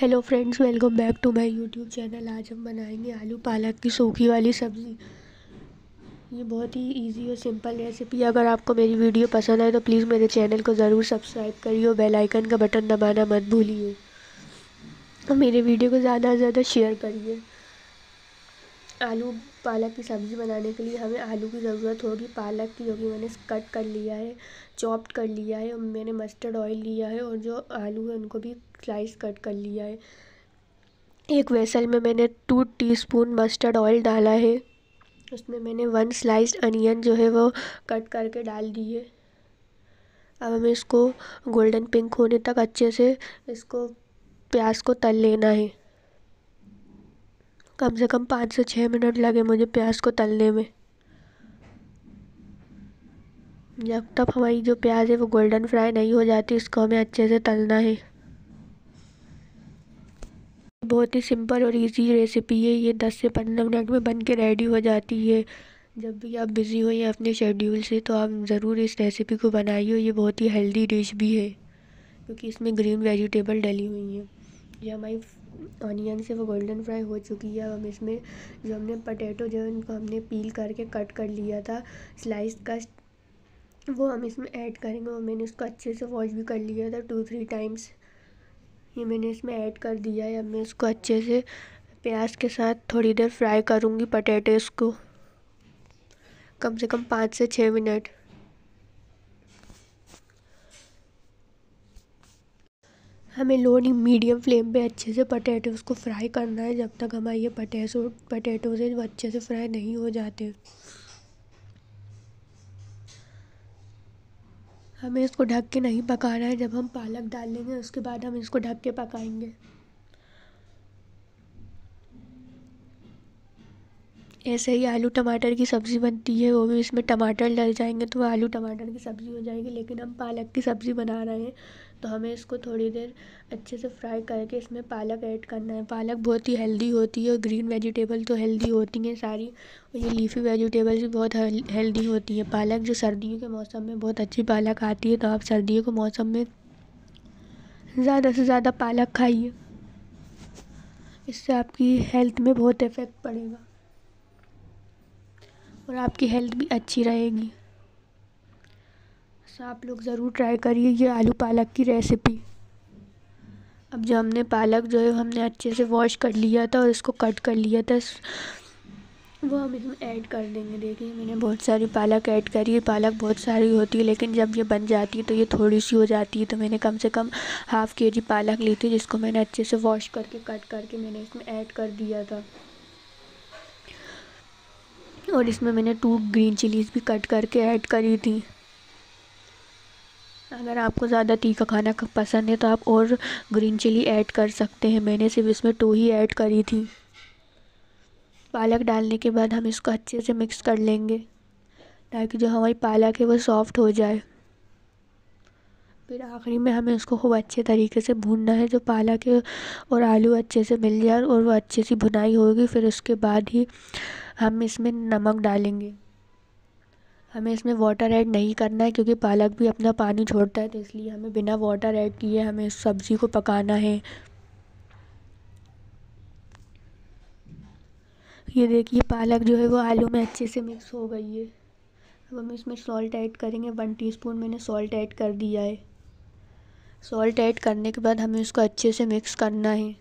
hello friends welcome back to my YouTube channel आज हम बनाएंगे आलू पालक की सूखी वाली सब्ज़ी ये बहुत ही इजी और सिंपल रेसिपी अगर आपको मेरी वीडियो पसंद आए तो प्लीज़ मेरे चैनल को ज़रूर सब्सक्राइब करिए और बेल आइकन का बटन दबाना मत भूलिए और मेरे वीडियो को ज़्यादा से ज़्यादा शेयर करिए आलू पालक की सब्ज़ी बनाने के लिए हमें आलू की ज़रूरत होगी पालक की जो कि मैंने कट कर लिया है चॉप्ड कर लिया है मैंने मस्टर्ड ऑयल लिया है और जो आलू है उनको भी स्लाइस कट कर लिया है एक वेसल में मैंने टू टीस्पून मस्टर्ड ऑयल डाला है उसमें मैंने वन स्लाइस्ड अनियन जो है वो कट करके डाल दी है अब हमें इसको गोल्डन पिंक होने तक अच्छे से इसको प्याज को तल लेना है कम से कम पाँच से छः मिनट लगे मुझे प्याज को तलने में जब तक हमारी जो प्याज है वो गोल्डन फ्राई नहीं हो जाती इसको हमें अच्छे से तलना है बहुत ही सिंपल और इजी रेसिपी है ये दस से पंद्रह मिनट में बन के रेडी हो जाती है जब भी आप बिज़ी हो या अपने शेड्यूल से तो आप ज़रूर इस रेसिपी को बनाइए ये बहुत ही हेल्दी डिश भी है क्योंकि इसमें ग्रीन वेजिटेबल डली हुई हैं ये हमारी ऑनियन से वो गोल्डन फ्राई हो चुकी है हम इसमें जो हमने पटेटो जो है उनको हमने पील करके कट कर लिया था स्लाइस का वो हम इसमें ऐड करेंगे और मैंने उसको अच्छे से वॉश भी कर लिया था टू थ्री टाइम्स ये मैंने इसमें ऐड कर दिया है अब मैं इसको अच्छे से प्याज के साथ थोड़ी देर फ्राई करूँगी पटेटोज़ को कम से कम पाँच से छः मिनट हमें लो नहीं मीडियम फ्लेम पे अच्छे से पटेटोज़ को फ्राई करना है जब तक हमारे ये पटेसो पटेटोज़ हैं वो अच्छे से फ्राई नहीं हो जाते हमें इसको ढक के नहीं पकाना है जब हम पालक डाल लेंगे उसके बाद हम इसको ढक के पकाएंगे ऐसे ही आलू टमाटर की सब्ज़ी बनती है वो भी इसमें टमाटर डल जाएंगे तो आलू टमाटर की सब्ज़ी हो जाएगी लेकिन हम पालक की सब्ज़ी बना रहे हैं तो हमें इसको थोड़ी देर अच्छे से फ्राई करके इसमें पालक ऐड करना है पालक बहुत ही हेल्दी होती है और ग्रीन वेजिटेबल तो हेल्दी होती हैं सारी और ये लीफी वेजिटेबल्स भी बहुत हेल्दी होती है पालक जो सर्दियों के मौसम में बहुत अच्छी पालक आती है तो आप सर्दियों के मौसम में ज़्यादा से ज़्यादा पालक खाइए इससे आपकी हेल्थ में बहुत इफ़ेक्ट पड़ेगा और आपकी हेल्थ भी अच्छी रहेगी सो अच्छा, आप लोग ज़रूर ट्राई करिए ये आलू पालक की रेसिपी अब जो हमने पालक जो है हमने अच्छे से वॉश कर लिया था और इसको कट कर लिया था वो हम इसमें ऐड कर देंगे देखिए मैंने बहुत सारी पालक ऐड करी है पालक बहुत सारी होती है लेकिन जब ये बन जाती है तो ये थोड़ी सी हो जाती है तो मैंने कम से कम हाफ़ के जी पालक ली थी जिसको मैंने अच्छे से वॉश करके कट करके मैंने इसमें ऐड कर दिया था और इसमें मैंने टू ग्रीन चिलीज़ भी कट करके ऐड करी थी अगर आपको ज़्यादा तीखा खाना पसंद है तो आप और ग्रीन चिली ऐड कर सकते हैं मैंने सिर्फ इसमें टू ही ऐड करी थी पालक डालने के बाद हम इसको अच्छे से मिक्स कर लेंगे ताकि जो हमारी पालक है वो सॉफ्ट हो जाए फिर आखिरी में हमें उसको खूब अच्छे तरीके से भूनना है जो पालक और आलू अच्छे से मिल जाए और वो अच्छे से भुनाई होगी फिर उसके बाद ही हम इसमें नमक डालेंगे हमें इसमें वाटर ऐड नहीं करना है क्योंकि पालक भी अपना पानी छोड़ता है तो इसलिए हमें बिना वाटर ऐड किए हमें इस सब्ज़ी को पकाना है ये देखिए पालक जो है वो आलू में अच्छे से मिक्स हो गई है अब हम इसमें सॉल्ट ऐड करेंगे वन टीस्पून मैंने सॉल्ट ऐड कर दिया है सॉल्ट ऐड करने के बाद हमें इसको अच्छे से मिक्स करना है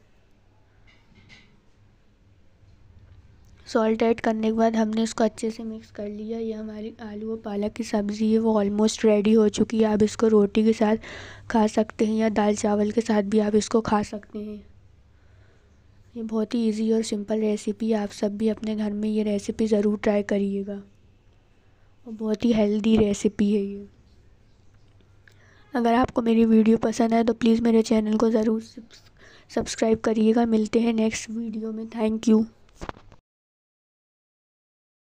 सॉल्ट ऐड करने के बाद हमने उसको अच्छे से मिक्स कर लिया ये हमारी आलू और पालक की सब्ज़ी है वो ऑलमोस्ट रेडी हो चुकी है आप इसको रोटी के साथ खा सकते हैं या दाल चावल के साथ भी आप इसको खा सकते हैं ये बहुत ही इजी और सिंपल रेसिपी है आप सब भी अपने घर में ये रेसिपी ज़रूर ट्राई करिएगा और बहुत ही हेल्दी रेसिपी है ये अगर आपको मेरी वीडियो पसंद है तो प्लीज़ मेरे चैनल को ज़रूर सब्सक्राइब करिएगा मिलते हैं नेक्स्ट वीडियो में थैंक यू